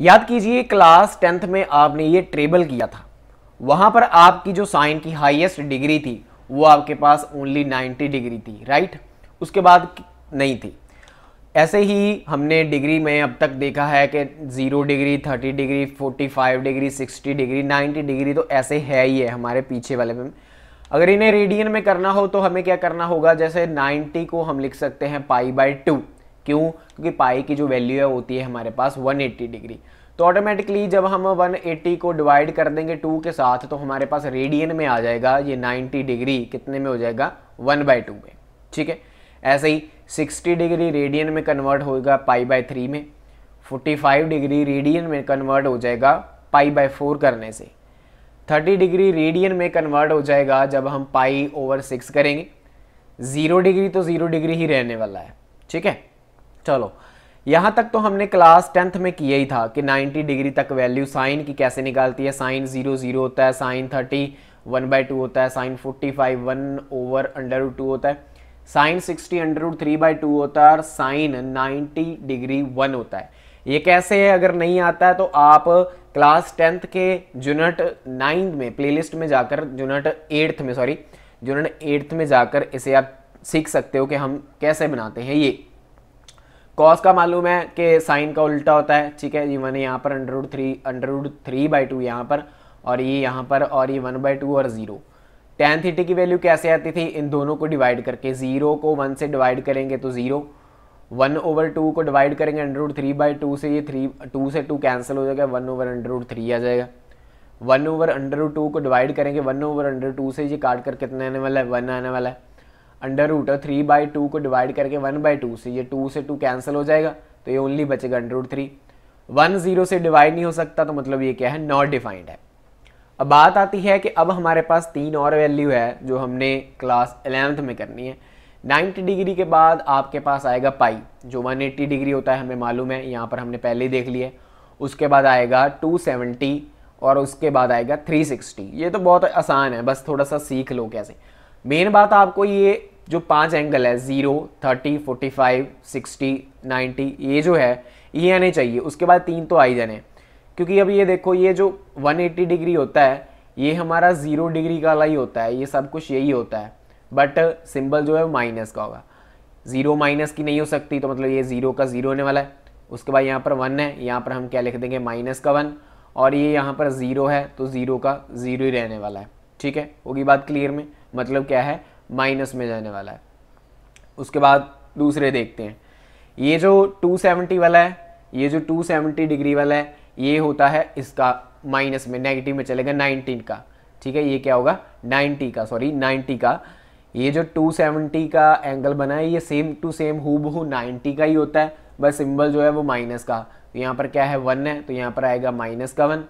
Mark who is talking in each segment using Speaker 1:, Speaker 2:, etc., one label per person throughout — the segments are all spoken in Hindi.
Speaker 1: याद कीजिए क्लास टेंथ में आपने ये ट्रेबल किया था वहाँ पर आपकी जो साइन की हाईएस्ट डिग्री थी वो आपके पास ओनली 90 डिग्री थी राइट उसके बाद नहीं थी ऐसे ही हमने डिग्री में अब तक देखा है कि zero degree thirty degree forty five degree sixty degree ninety degree तो ऐसे है ही है हमारे पीछे वाले में अगर इन्हें रेडियन में करना हो तो हमें क्या करना होगा जैसे नाइन्टी को हम लिख सकते हैं पाई बाई टू क्यों क्योंकि पाई की जो वैल्यू है होती है हमारे पास 180 डिग्री तो ऑटोमेटिकली जब हम 180 को डिवाइड कर देंगे टू के साथ तो हमारे पास रेडियन में आ जाएगा ये 90 डिग्री कितने में हो जाएगा वन बाई टू में ठीक है ऐसे ही 60 डिग्री रेडियन में कन्वर्ट होगा पाई बाय थ्री में 45 डिग्री रेडियन में कन्वर्ट हो जाएगा पाई बाई फोर करने से 30 डिग्री रेडियन में कन्वर्ट हो जाएगा जब हम पाई ओवर सिक्स करेंगे ज़ीरो डिग्री तो ज़ीरो डिग्री ही रहने वाला है ठीक है चलो यहाँ तक तो हमने क्लास टेंथ में किया ही था कि 90 डिग्री तक वैल्यू साइन की कैसे निकालती है साइन जीरो जीरो होता है sine thirty one by two होता है sine forty five one over under two होता है sine sixty under three by two होता है और साइन नाइन्टी डिग्री वन होता है ये कैसे है अगर नहीं आता है तो आप क्लास टेंथ के जूनट नाइन्थ में प्लेलिस्ट में जाकर जूनट एट्थ में सॉरी जूनट एट्थ में जाकर इसे आप सीख सकते हो कि हम कैसे बनाते हैं ये कॉस का मालूम है कि साइन का उल्टा होता है ठीक है ये वन यहाँ पर under root three under root three by two यहाँ पर और ये यहाँ पर और ये वन बाई टू और ज़ीरो टेन थीटे की वैल्यू कैसे आती थी इन दोनों को डिवाइड करके ज़ीरो को वन से डिवाइड करेंगे तो ज़ीरो वन ओवर टू को डिवाइड करेंगे under root three by two से ये थ्री टू से टू कैंसिल हो जाएगा one over under root three आ जाएगा one over under root two को डिवाइड करेंगे वन ओवर अंडर टू से ये काट कर कितना आने वाला है वन आने वाला है अंडर रूट और थ्री बाई टू को डिवाइड करके वन बाई टू से ये टू से टू कैंसिल हो जाएगा तो ये ओनली बचेगा under root three one zero से डिवाइड नहीं हो सकता तो मतलब ये क्या है नॉट डिफाइंड है अब बात आती है कि अब हमारे पास तीन और वैल्यू है जो हमने क्लास एलेवंथ में करनी है 90 डिग्री के बाद आपके पास आएगा पाई जो 180 डिग्री होता है हमें मालूम है यहाँ पर हमने पहले ही देख लिया है उसके बाद आएगा 270 और उसके बाद आएगा 360 ये तो बहुत आसान है बस थोड़ा सा सीख लो कैसे मेन बात आपको ये जो पांच एंगल है zero thirty forty five sixty ninety ये जो है ये आने चाहिए उसके बाद तीन तो आई जाने क्योंकि अब ये देखो ये जो 180 डिग्री होता है ये हमारा ज़ीरो डिग्री का ही होता है ये सब कुछ यही होता है बट सिंबल जो है माइनस का होगा ज़ीरो माइनस की नहीं हो सकती तो मतलब ये ज़ीरो का ज़ीरो होने वाला है उसके बाद यहाँ पर वन है यहाँ पर हम क्या लिख देंगे माइनस का वन और ये यहाँ पर ज़ीरो है तो ज़ीरो का ज़ीरो ही रहने वाला है ठीक है होगी बात क्लियर में मतलब क्या है माइनस में जाने वाला है उसके बाद दूसरे देखते हैं ये जो 270 वाला है ये जो 270 डिग्री वाला है ये होता है इसका माइनस में नेगेटिव में चलेगा 19 का ठीक है ये क्या होगा 90 का सॉरी 90 का ये जो 270 का एंगल बना है ये सेम टू सेम हु बहू नाइन्टी का ही होता है बस सिंबल जो है वो माइनस का तो यहाँ पर क्या है वन है तो यहाँ पर आएगा माइनस का वन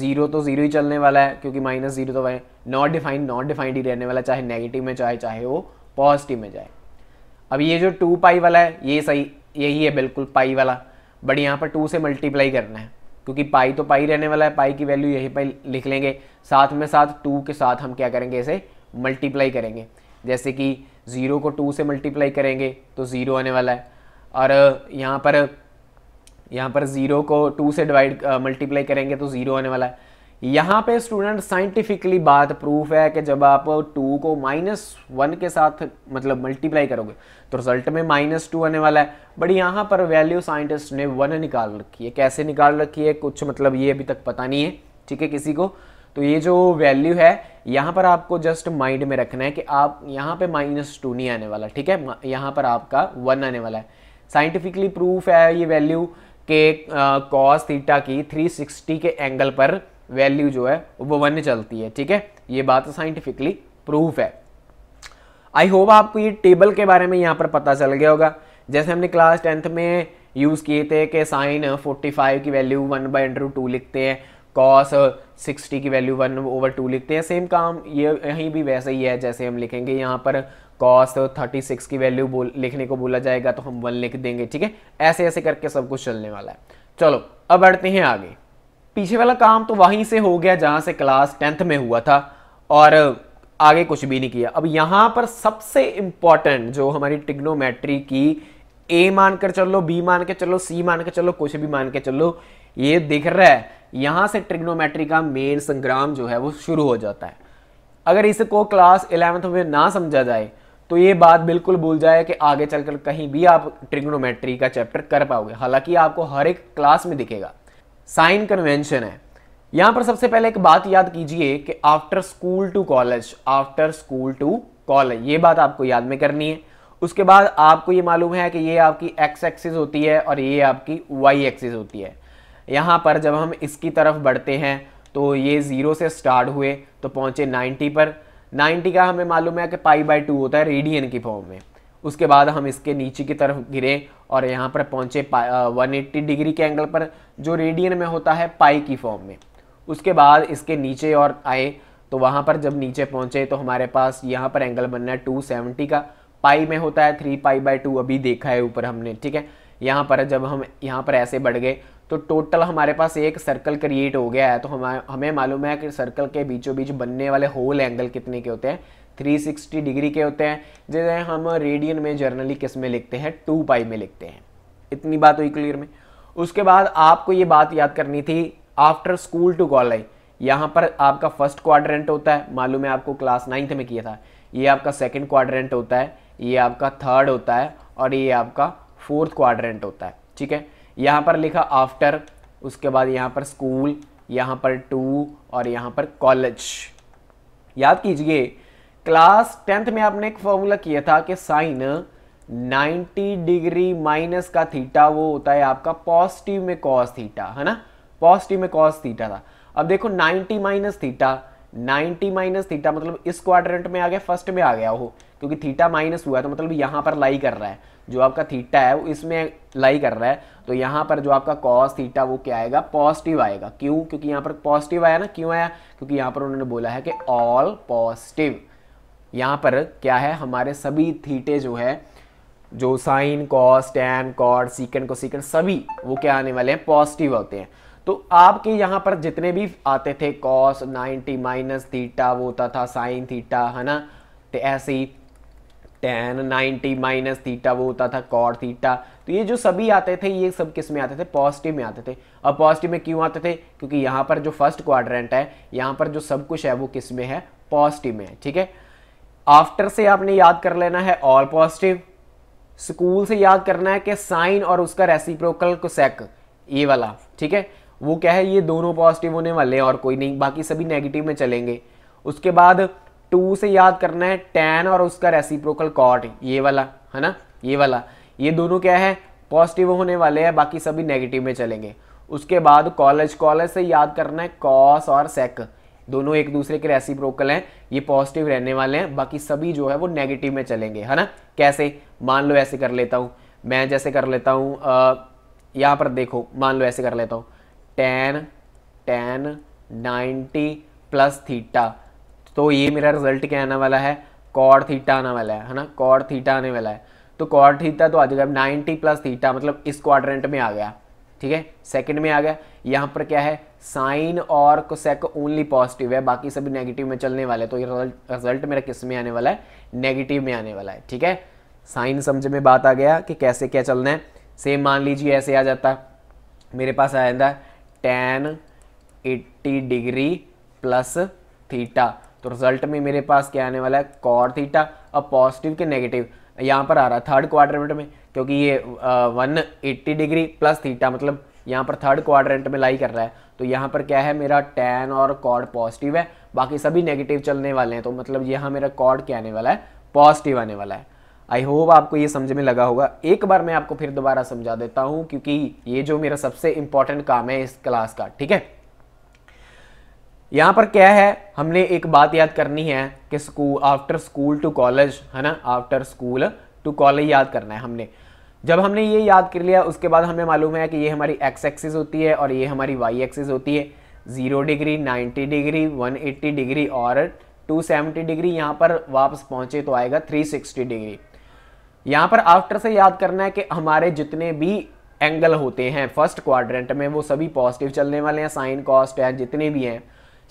Speaker 1: जीरो तो जीरो ही चलने वाला है क्योंकि माइनस जीरो तो नॉट डिफाइंड नॉट डिफाइंड ही रहने वाला चाहे नेगेटिव में चाहे चाहे वो पॉजिटिव में जाए अब ये जो टू पाई वाला है ये सही यही है बिल्कुल पाई वाला बट यहाँ पर टू से मल्टीप्लाई करना है क्योंकि पाई तो पाई रहने वाला है पाई की वैल्यू यहीं पर लिख लेंगे साथ में साथ टू के साथ हम क्या करेंगे इसे मल्टीप्लाई करेंगे जैसे कि ज़ीरो को टू से मल्टीप्लाई करेंगे तो ज़ीरो आने वाला है और यहाँ पर यहाँ पर ज़ीरो को टू से डिवाइड मल्टीप्लाई uh, करेंगे तो ज़ीरो आने वाला है यहाँ पे स्टूडेंट साइंटिफिकली बात प्रूफ है कि जब आप टू को माइनस वन के साथ मतलब मल्टीप्लाई करोगे तो रिजल्ट में माइनस टू आने वाला है बट यहाँ पर वैल्यू साइंटिस्ट ने वन निकाल रखी है कैसे निकाल रखी है कुछ मतलब ये अभी तक पता नहीं है ठीक है किसी को तो ये जो वैल्यू है यहाँ पर आपको जस्ट माइंड में रखना है कि आप यहाँ पे माइनस टू नहीं आने वाला ठीक है यहाँ पर आपका वन आने वाला है साइंटिफिकली प्रूफ है ये वैल्यू के कॉस थीटा की 360 के एंगल पर वैल्यू जो है वो वन चलती है ठीक है ये बात साइंटिफिकली प्रूफ है आई होप आपको ये टेबल के बारे में यहाँ पर पता चल गया होगा जैसे हमने क्लास टेंथ में यूज़ किए थे कि साइन 45 की value one by under two लिखते हैं कॉस 60 की वैल्यू वन ओवर टू लिखते हैं सेम काम ये यहीं भी वैसे ही है जैसे हम लिखेंगे यहाँ पर कॉस थर्टी सिक्स की वैल्यू बोल लिखने को बोला जाएगा तो हम वन लिख देंगे ठीक है ऐसे ऐसे करके सब कुछ चलने वाला है चलो अब बढ़ते हैं आगे पीछे वाला काम तो वहीं से हो गया जहां से क्लास टेंथ में हुआ था और आगे कुछ भी नहीं किया अब यहां पर सबसे इंपॉर्टेंट जो हमारी टिग्नोमेट्री की ए मानकर चलो बी मान के चलो सी मान के चलो कुछ भी मान के चलो ये दिख रहा है यहां से ट्रिग्नोमेट्री का मेन संग्राम जो है वो शुरू हो जाता है अगर इसको क्लास इलेवेंथ में ना समझा जाए तो ये बात बिल्कुल भूल जाए कि आगे चलकर कहीं भी आप ट्रिग्नोमेट्री का चैप्टर कर पाओगे हालांकि आपको हर एक क्लास में दिखेगा साइन कन्वेंशन है यहां पर सबसे पहले एक बात याद कीजिए कि after school to college after school to college ये बात आपको याद में करनी है उसके बाद आपको ये मालूम है कि ये आपकी एक्स एक्सिस होती है और ये आपकी वाई एक्सिस होती है यहाँ पर जब हम इसकी तरफ बढ़ते हैं तो ये ज़ीरो से स्टार्ट हुए तो पहुँचे नाइन्टी पर 90 का हमें मालूम है कि पाई बाई टू होता है रेडियन की फॉर्म में उसके बाद हम इसके नीचे की तरफ गिरे और यहाँ पर पहुँचे वन एट्टी डिग्री के एंगल पर जो रेडियन में होता है पाई की फॉर्म में उसके बाद इसके नीचे और आए तो वहाँ पर जब नीचे पहुँचे तो हमारे पास यहाँ पर एंगल बनना है टू सेवेंटी का पाई में होता है थ्री पाई बाई टू अभी देखा है ऊपर हमने ठीक है यहाँ पर जब हम यहाँ पर ऐसे बढ़ गए तो टोटल हमारे पास एक सर्कल क्रिएट हो गया है तो हम हमें मालूम है कि सर्कल के बीचों बीच बनने वाले होल एंगल कितने के होते हैं 360 डिग्री के होते हैं जैसे हम रेडियन में जर्नली किस में लिखते हैं टू पाई में लिखते हैं इतनी बात हुई क्लियर में उसके बाद आपको ये बात याद करनी थी आफ्टर स्कूल टू कॉलेज यहाँ पर आपका फर्स्ट क्वाड्रेंट होता है मालूम है आपको क्लास नाइन्थ में किया था ये आपका सेकेंड क्वाड्रेंट होता है ये आपका थर्ड होता है और ये आपका फोर्थ क्वाड्रेंट होता है ठीक है यहाँ पर लिखा आफ्टर उसके बाद यहाँ पर स्कूल यहाँ पर टू और यहाँ पर कॉलेज याद कीजिए क्लास टेंथ में आपने एक फॉर्मूला किया था कि साइन 90 डिग्री माइनस का थीटा वो होता है आपका पॉजिटिव में कॉस थीटा है ना पॉजिटिव में कॉस थीटा था अब देखो 90 माइनस थीटा 90 माइनस थीटा मतलब इस क्वाड्रेंट में आ गया फर्स्ट में आ गया हो क्योंकि थीटा माइनस हुआ है तो मतलब यहाँ पर लाई कर रहा है जो आपका थीटा है वो इसमें लाई कर रहा है तो यहाँ पर जो आपका कॉस थीटा वो क्या आएगा पॉजिटिव आएगा क्यों क्योंकि यहाँ पर पॉजिटिव आया ना क्यों आया क्योंकि यहाँ पर उन्होंने बोला है कि ऑल पॉजिटिव यहाँ पर क्या है हमारे सभी थीटे जो है जो sine cos tan cot secant cosecant सभी वो क्या आने वाले हैं पॉजिटिव होते हैं तो आपके यहां पर जितने भी आते थे कॉस 90 माइनस थीटा वो होता था साइन थीटा है ना तो ऐसे ही टेन नाइन्टी माइनस थीटा वो होता था कॉड थीटा तो ये जो सभी आते थे ये सब किस में आते थे पॉजिटिव में आते थे अब पॉजिटिव में क्यों आते थे क्योंकि यहां पर जो फर्स्ट क्वाड्रेंट है यहां पर जो सब कुछ है वो किस में है पॉजिटिव में है ठीक है आफ्टर से आपने याद कर लेना है ऑल पॉजिटिव स्कूल से याद करना है कि साइन और उसका रेसिप्रोकल सेक ये वाला ठीक है वो क्या है ये दोनों पॉजिटिव होने वाले हैं और कोई नहीं बाकी सभी नेगेटिव में चलेंगे उसके बाद टू से याद करना है टेन और उसका रेसिप्रोकल कॉट ये वाला है ना ये वाला ये दोनों क्या है पॉजिटिव होने वाले हैं बाकी सभी नेगेटिव में चलेंगे उसके बाद कॉलेज कॉलेज से याद करना है कॉस और सेक दोनों एक दूसरे के रेसिप्रोकल हैं ये पॉजिटिव रहने वाले हैं बाकी सभी जो है वो नेगेटिव में चलेंगे है ना कैसे मान लो ऐसे कर लेता हूँ मैं जैसे कर लेता हूँ यहाँ पर देखो मान लो ऐसे कर लेता हूँ tan tan ninety plus theta तो ये मेरा रिजल्ट क्या आने वाला है कॉड थीटा आने वाला है है ना कॉड थीटा आने वाला है तो कॉड थीटा तो आ जाएगा नाइन्टी प्लस थीटा मतलब इस क्वाड्रेंट में आ गया ठीक है सेकंड में आ गया यहाँ पर क्या है साइन और कोसेक ओनली पॉजिटिव है बाकी सभी नेगेटिव में चलने वाले तो ये रिजल्ट मेरा किस में आने वाला है नेगेटिव में आने वाला है ठीक है साइन समझ में बात आ गया कि कैसे क्या चलना है सेम मान लीजिए ऐसे आ जाता मेरे पास आ जाता है tan eighty degree plus theta तो रिजल्ट में मेरे पास क्या आने वाला है कॉर थीटा अब पॉजिटिव के नेगेटिव यहाँ पर आ रहा है थर्ड क्वाड्रेंट में क्योंकि ये one eighty degree plus theta मतलब यहाँ पर थर्ड क्वाड्रेंट में लाई कर रहा है तो यहाँ पर क्या है मेरा टेन और कॉर्ड पॉजिटिव है बाकी सभी नेगेटिव चलने वाले हैं तो मतलब यहाँ मेरा कॉर्ड क्या आने वाला है पॉजिटिव आने वाला है आई होप आपको ये समझ में लगा होगा एक बार मैं आपको फिर दोबारा समझा देता हूँ क्योंकि ये जो मेरा सबसे इंपॉर्टेंट काम है इस क्लास का ठीक है यहाँ पर क्या है हमने एक बात याद करनी है कि school after school to college है ना आफ्टर स्कूल टू कॉलेज याद करना है हमने जब हमने ये याद कर लिया उसके बाद हमें मालूम है कि ये हमारी एक्स एक्सिस होती है और ये हमारी वाई एक्सिस होती है zero degree ninety degree eighty degree और 270 डिग्री यहाँ पर वापस पहुंचे तो आएगा 360 डिग्री यहाँ पर आफ्टर से याद करना है कि हमारे जितने भी एंगल होते हैं फर्स्ट क्वाड्रेंट में वो सभी पॉजिटिव चलने वाले हैं साइन कॉस्ट है जितने भी हैं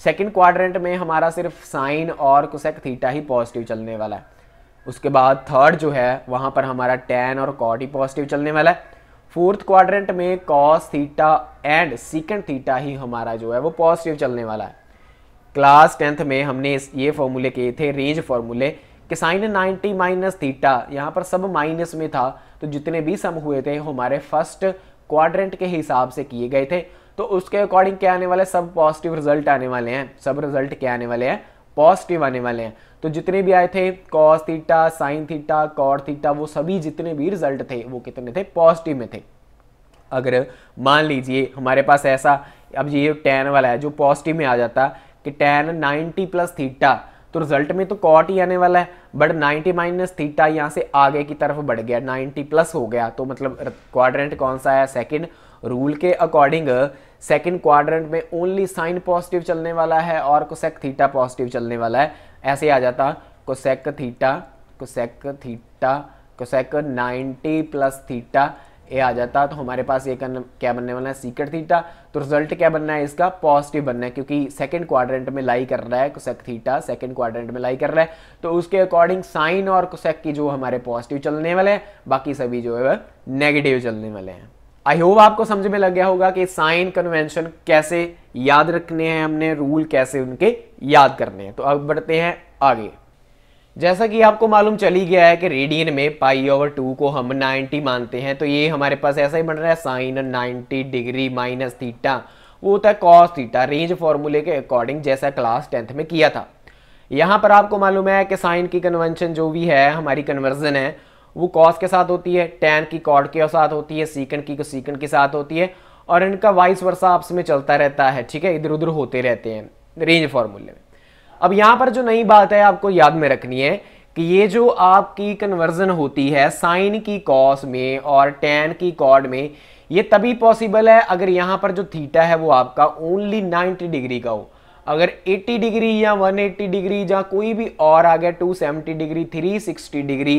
Speaker 1: सेकंड क्वाड्रेंट में हमारा सिर्फ साइन और कुसेक थीटा ही पॉजिटिव चलने वाला है उसके बाद थर्ड जो है वहाँ पर हमारा टेन और कॉट ही पॉजिटिव चलने वाला है फोर्थ क्वाड्रेंट में cos theta and secant theta ही हमारा जो है वो पॉजिटिव चलने वाला है क्लास टेंथ में हमने ये फॉर्मूले किए थे रेंज फॉर्मूले कि साइन नाइन्टी माइनस थीटा यहाँ पर सब माइनस में था तो जितने भी सम हुए थे हमारे फर्स्ट क्वाड्रेंट के हिसाब से किए गए थे तो उसके अकॉर्डिंग क्या आने वाले सब पॉजिटिव रिजल्ट आने वाले हैं सब रिजल्ट क्या आने वाले हैं पॉजिटिव आने वाले हैं तो जितने भी आए थे cos theta sine theta cot theta वो सभी जितने भी रिजल्ट थे वो कितने थे पॉजिटिव में थे अगर मान लीजिए हमारे पास ऐसा अब ये टेन वाला है जो पॉजिटिव में आ जाता कि टेन नाइन्टी प्लस थीटा तो रिजल्ट में तो कॉट ही आने वाला है बट 90 माइनस थीटा यहाँ से आगे की तरफ बढ़ गया 90 प्लस हो गया तो मतलब क्वाड्रेंट कौन सा है सेकंड रूल के अकॉर्डिंग सेकंड क्वाड्रेंट में ओनली साइन पॉजिटिव चलने वाला है और कोसेक थीटा पॉजिटिव चलने वाला है ऐसे आ जाता cosec theta cosec theta cosec 90 plus theta ए आ जाता तो हमारे पास ये क्या बनने वाला है सीकेट थीटा तो रिजल्ट क्या बनना है इसका पॉजिटिव बनना है क्योंकि सेकंड क्वाड्रेंट में लाई कर रहा है कुसेक थीटा सेकंड क्वाड्रेंट में लाई कर रहा है तो उसके अकॉर्डिंग साइन और कुसेक की जो हमारे पॉजिटिव चलने वाले हैं बाकी सभी जो है वह नेगेटिव चलने वाले हैं आई होप आपको समझ में लग गया होगा कि साइन कन्वेंशन कैसे याद रखने हैं हमने रूल कैसे उनके याद करने हैं तो अब बढ़ते हैं आगे जैसा कि आपको मालूम चली गया है कि रेडियन में पाई ओवर टू को हम 90 मानते हैं तो ये हमारे पास ऐसा ही बन रहा है साइन 90 डिग्री माइनस थीटा वो होता है कॉस थीटा रेंज फॉर्मूले के अकॉर्डिंग जैसा क्लास टेंथ में किया था यहाँ पर आपको मालूम है कि साइन की कन्वेंशन जो भी है हमारी कन्वर्जन है वो कॉस के साथ होती है टेन की कॉड के साथ होती है सीकन की सीकन के साथ होती है और इनका वाइस वर्षा आपस में चलता रहता है ठीक है इधर उधर होते रहते हैं रेंज फॉर्मूले में अब यहाँ पर जो नई बात है आपको याद में रखनी है कि ये जो आपकी कन्वर्जन होती है साइन की कॉस में और टेन की कॉड में ये तभी पॉसिबल है अगर यहाँ पर जो थीटा है वो आपका ओनली 90 डिग्री का हो अगर 80 डिग्री या 180 डिग्री या कोई भी और आ गया 270 डिग्री 360 डिग्री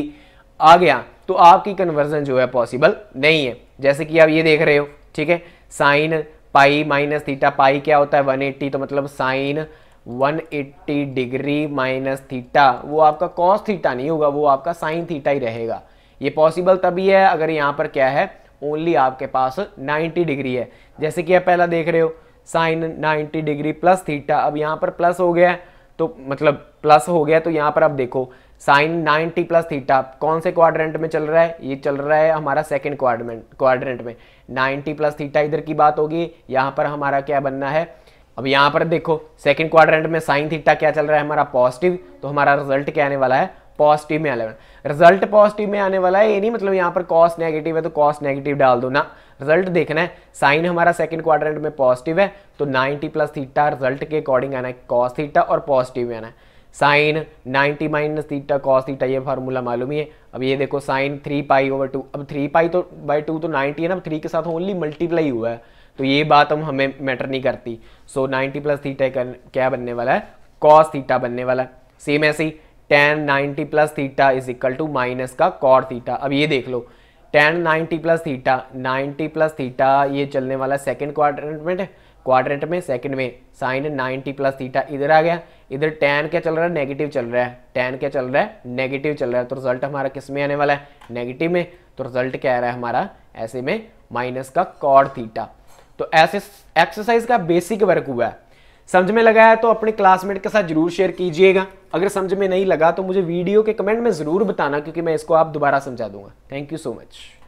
Speaker 1: आ गया तो आपकी कन्वर्जन जो है पॉसिबल नहीं है जैसे कि आप ये देख रहे हो ठीक है sine pi minus theta pi क्या होता है 180 तो मतलब साइन 180 डिग्री माइनस थीटा वो आपका कॉस थीटा नहीं होगा वो आपका साइन थीटा ही रहेगा ये पॉसिबल तभी है अगर यहाँ पर क्या है ओनली आपके पास 90 डिग्री है जैसे कि आप पहला देख रहे हो साइन 90 डिग्री प्लस थीटा अब यहाँ पर प्लस हो गया तो मतलब प्लस हो गया तो यहाँ पर आप देखो साइन 90 प्लस थीटा कौन से क्वाड्रेंट में चल रहा है ये चल रहा है हमारा सेकेंड क्वाड्रेंट क्वाड्रेंट में 90 प्लस थीटा इधर की बात होगी यहाँ पर हमारा क्या बनना है अब यहाँ पर देखो सेकंड क्वाड्रेंट में साइन थीटा क्या चल रहा है हमारा पॉजिटिव तो हमारा रिजल्ट क्या आने वाला है पॉजिटिव में आने वाला रिजल्ट पॉजिटिव में आने वाला है ये नहीं मतलब यहाँ पर कॉस नेगेटिव है तो कॉस नेगेटिव डाल दो ना रिजल्ट देखना है साइन हमारा सेकंड क्वाड्रेंट में पॉजिटिव है तो नाइनटी प्लस थीटा रिजल्ट के अकॉर्डिंग आना है कॉस थीटा और पॉजिटिव में आना है sine 90 minus theta cos theta ये फार्मूला मालूम ही है अब ये देखो sine three pi over two अब थ्री पाई तो बाई टू तो 90 है ना थ्री के साथ ओनली मल्टीप्लाई हुआ है तो ये बात हम हमें मैटर नहीं करती सो 90 प्लस थीटा क्या बनने वाला है कॉस थीटा बनने वाला है सेम ऐसे ही tan ninety plus theta is equal to minus का कॉर थीटा अब ये देख लो tan ninety plus theta ninety plus theta ये चलने वाला है सेकेंड क्वार्टर में क्वार्टरेंट में सेकेंड में साइन नाइनटी प्लस थीटा इधर आ गया इधर टेन क्या चल रहा है नेगेटिव चल रहा है टेन क्या चल रहा है नेगेटिव चल रहा है तो रिजल्ट हमारा किस में आने वाला है नेगेटिव में तो रिजल्ट क्या आ रहा है हमारा ऐसे में माइनस का कॉड थीटा तो ऐसे एक्सरसाइज का बेसिक वर्क हुआ है समझ में लगा है तो अपने क्लासमेट के साथ जरूर शेयर कीजिएगा अगर समझ में नहीं लगा तो मुझे वीडियो के कमेंट में ज़रूर बताना क्योंकि मैं इसको आप दोबारा समझा दूंगा थैंक यू सो मच